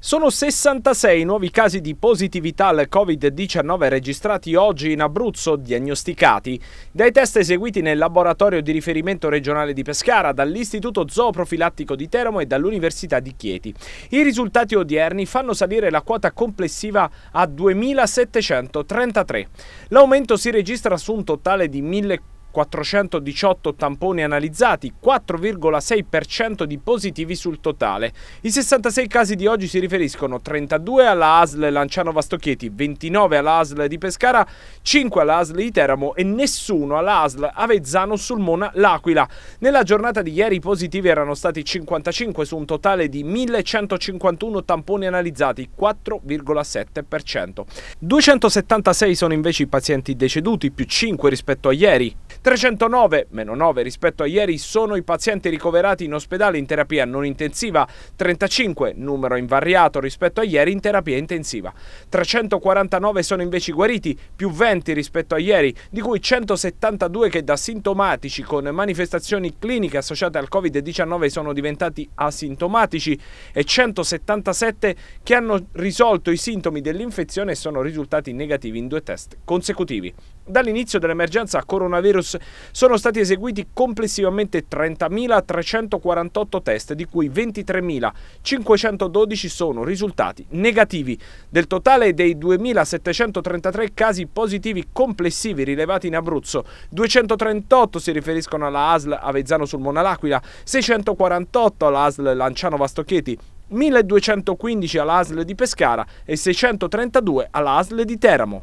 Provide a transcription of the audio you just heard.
Sono 66 nuovi casi di positività al Covid-19 registrati oggi in Abruzzo, diagnosticati dai test eseguiti nel laboratorio di riferimento regionale di Pescara, dall'Istituto Zooprofilattico di Teramo e dall'Università di Chieti. I risultati odierni fanno salire la quota complessiva a 2.733. L'aumento si registra su un totale di 1.400. 418 tamponi analizzati, 4,6% di positivi sul totale. I 66 casi di oggi si riferiscono 32 alla ASL Lanciano Vastocchietti, 29 alla ASL di Pescara, 5 alla ASL di Teramo e nessuno alla ASL Avezzano Sulmona L'Aquila. Nella giornata di ieri i positivi erano stati 55 su un totale di 1151 tamponi analizzati, 4,7%. 276 sono invece i pazienti deceduti, più 5 rispetto a ieri, 309, meno 9 rispetto a ieri, sono i pazienti ricoverati in ospedale in terapia non intensiva, 35, numero invariato rispetto a ieri, in terapia intensiva. 349 sono invece guariti, più 20 rispetto a ieri, di cui 172 che da sintomatici con manifestazioni cliniche associate al Covid-19 sono diventati asintomatici e 177 che hanno risolto i sintomi dell'infezione e sono risultati negativi in due test consecutivi. Dall'inizio dell'emergenza coronavirus sono stati eseguiti complessivamente 30.348 test, di cui 23.512 sono risultati negativi. Del totale dei 2.733 casi positivi complessivi rilevati in Abruzzo, 238 si riferiscono alla ASL Avezzano sul Mona L'Aquila, 648 alla ASL Lanciano Vastocheti, 1215 all'ASL di Pescara e 632 all'ASL di Teramo.